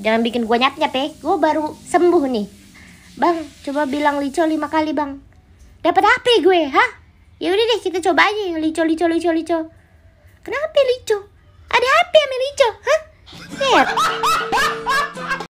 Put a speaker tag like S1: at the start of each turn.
S1: Jangan bikin gue nyap-nyap ya. Gue baru sembuh nih. Bang, coba bilang lico lima kali bang. Dapat HP gue, hah? Ya udah deh kita coba aja lico lico lico lico. Kenapa lico? Ada HP sama lico, hah? Set. Iya.